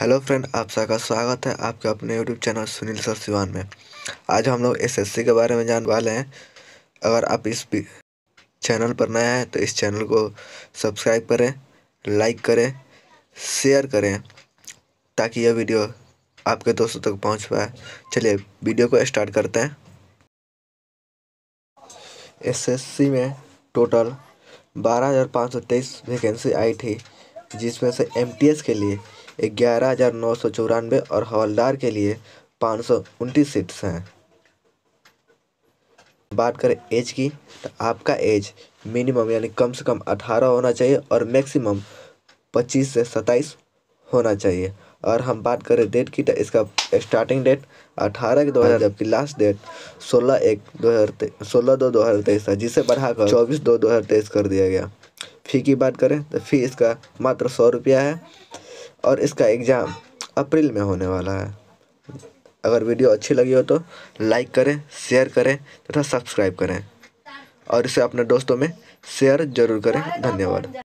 hello friend आप सबका स्वागत है आपके अपने YouTube channel Sunil sir Siwan में आज हम लोग एसएससी के बारे में जानने वाले हैं अगर आप इस चैनल पर नया हैं तो इस चैनल को सब्सक्राइब करें लाइक करें शेयर करें ताकि यह वीडियो आपके दोस्तों तक पहुंच पाए चलिए वीडियो को स्टार्ट करते हैं एसएससी में टोटल बारह हज़ार पाँच सौ तेईस वैकेंसी आई थी जिसमें से एम के लिए ग्यारह हज़ार नौ सौ चौरानवे और हवलदार के लिए पाँच सौ उनतीस सीट्स हैं बात करें एज की तो आपका एज मिनिमम यानी कम से कम अठारह होना चाहिए और मैक्सिमम पच्चीस से सत्ताईस होना चाहिए और हम बात करें डेट की तो इसका स्टार्टिंग डेट अठारह के दो हज़ार जबकि लास्ट डेट सोलह एक दो हज़ार सोलह दो दो हज़ार तेईस था जिसे बढ़ाकर चौबीस दो दो हज़ार तेईस कर दिया गया फ़ी की बात करें तो फ़ी इसका मात्र सौ रुपया है और इसका एग्ज़ाम अप्रैल में होने वाला है अगर वीडियो अच्छी लगी हो तो लाइक करें शेयर करें तथा सब्सक्राइब करें और इसे अपने दोस्तों में शेयर ज़रूर करें धन्यवाद